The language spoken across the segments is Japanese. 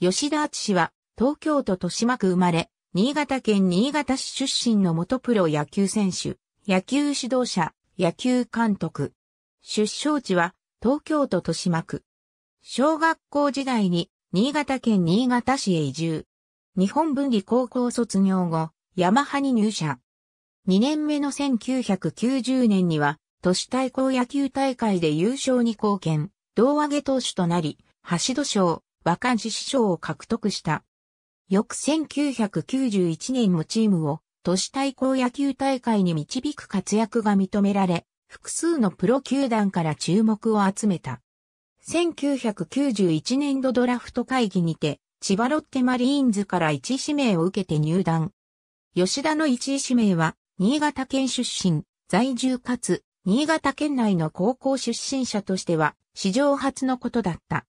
吉田敦は、東京都豊島区生まれ、新潟県新潟市出身の元プロ野球選手、野球指導者、野球監督。出生地は、東京都豊島区。小学校時代に、新潟県新潟市へ移住。日本文理高校卒業後、ヤマハに入社。2年目の1990年には、都市対抗野球大会で優勝に貢献、胴上げ投手となり、橋戸賞、若獅子賞を獲得した。翌1991年もチームを都市対抗野球大会に導く活躍が認められ、複数のプロ球団から注目を集めた。1991年度ドラフト会議にて、千葉ロッテマリーンズから1指名を受けて入団。吉田の1指名は、新潟県出身、在住かつ、新潟県内の高校出身者としては、史上初のことだった。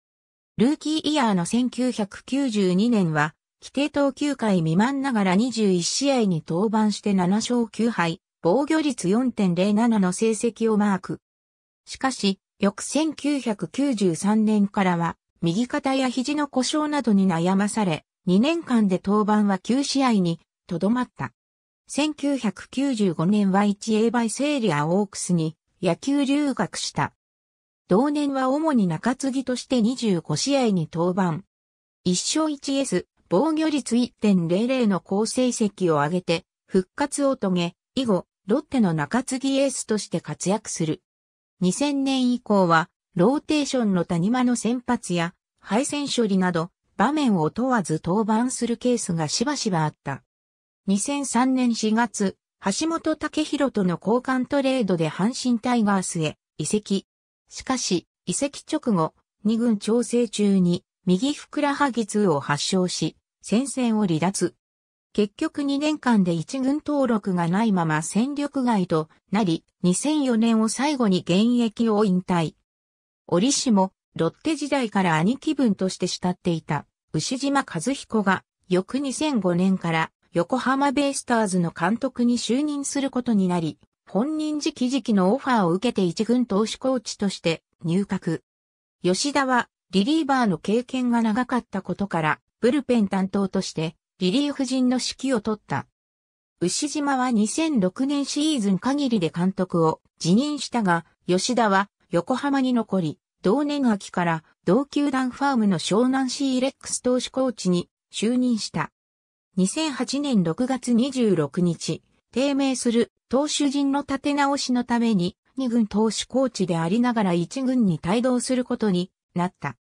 ルーキーイヤーの1992年は、規定投球回未満ながら21試合に登板して7勝9敗、防御率4.07の成績をマーク。しかし、翌1993年からは、右肩や肘の故障などに悩まされ、2年間で登板は9試合に、とどまった。1995年は 1A 倍セーリアオークスに野球留学した。同年は主に中継ぎとして25試合に登板。1勝 1S、防御率1.00の好成績を上げて、復活を遂げ、以後、ロッテの中継ぎエースとして活躍する。2000年以降は、ローテーションの谷間の先発や、敗戦処理など、場面を問わず登板するケースがしばしばあった。2003年4月、橋本武宏との交換トレードで阪神タイガースへ移籍。しかし、移籍直後、二軍調整中に右ふくらはぎ痛を発症し、戦線を離脱。結局2年間で一軍登録がないまま戦力外となり、2004年を最後に現役を引退。折しも、ロッテ時代から兄貴分として慕っていた、牛島和彦が、翌2005年から横浜ベイスターズの監督に就任することになり、本人直々のオファーを受けて一軍投手コーチとして入閣。吉田はリリーバーの経験が長かったことから、ブルペン担当としてリリーフ陣の指揮を取った。牛島は2006年シーズン限りで監督を辞任したが、吉田は横浜に残り、同年秋から同球団ファームの湘南シーレックス投手コーチに就任した。2008年6月26日、低迷する投手陣の立て直しのために、2軍投手コーチでありながら1軍に帯同することになった。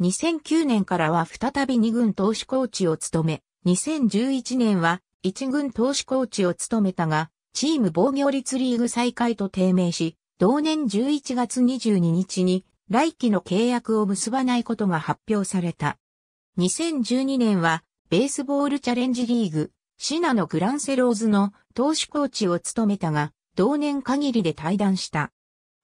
2009年からは再び2軍投手コーチを務め、2011年は1軍投手コーチを務めたが、チーム防御率リーグ再開と低迷し、同年11月22日に来季の契約を結ばないことが発表された。2012年はベースボールチャレンジリーグシナのグランセローズの投手コーチを務めたが、同年限りで退団した。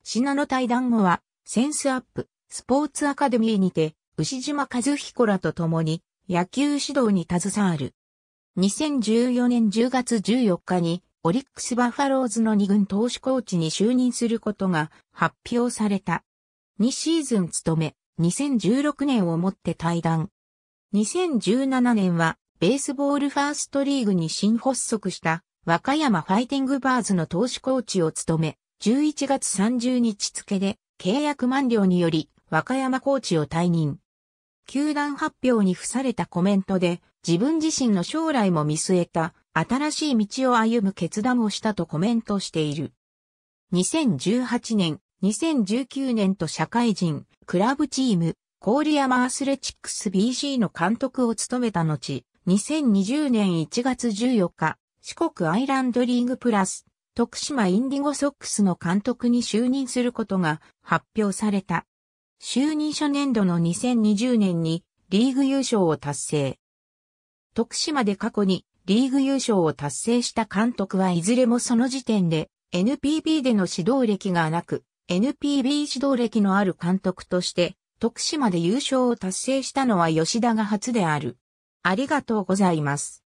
シナの退団後は、センスアップ、スポーツアカデミーにて、牛島和彦らと共に野球指導に携わる。2014年10月14日にオリックスバファローズの2軍投手コーチに就任することが発表された。2シーズン務め、2016年をもって退団。2017年はベースボールファーストリーグに新発足した和歌山ファイティングバーズの投手コーチを務め、11月30日付で契約満了により和歌山コーチを退任。球団発表に付されたコメントで自分自身の将来も見据えた新しい道を歩む決断をしたとコメントしている。2018年、2019年と社会人、クラブチーム、郡山アスレチックス BC の監督を務めた後、2020年1月14日、四国アイランドリーグプラス、徳島インディゴソックスの監督に就任することが発表された。就任初年度の2020年にリーグ優勝を達成。徳島で過去にリーグ優勝を達成した監督はいずれもその時点で NPB での指導歴がなく、NPB 指導歴のある監督として、徳島で優勝を達成したのは吉田が初である。ありがとうございます。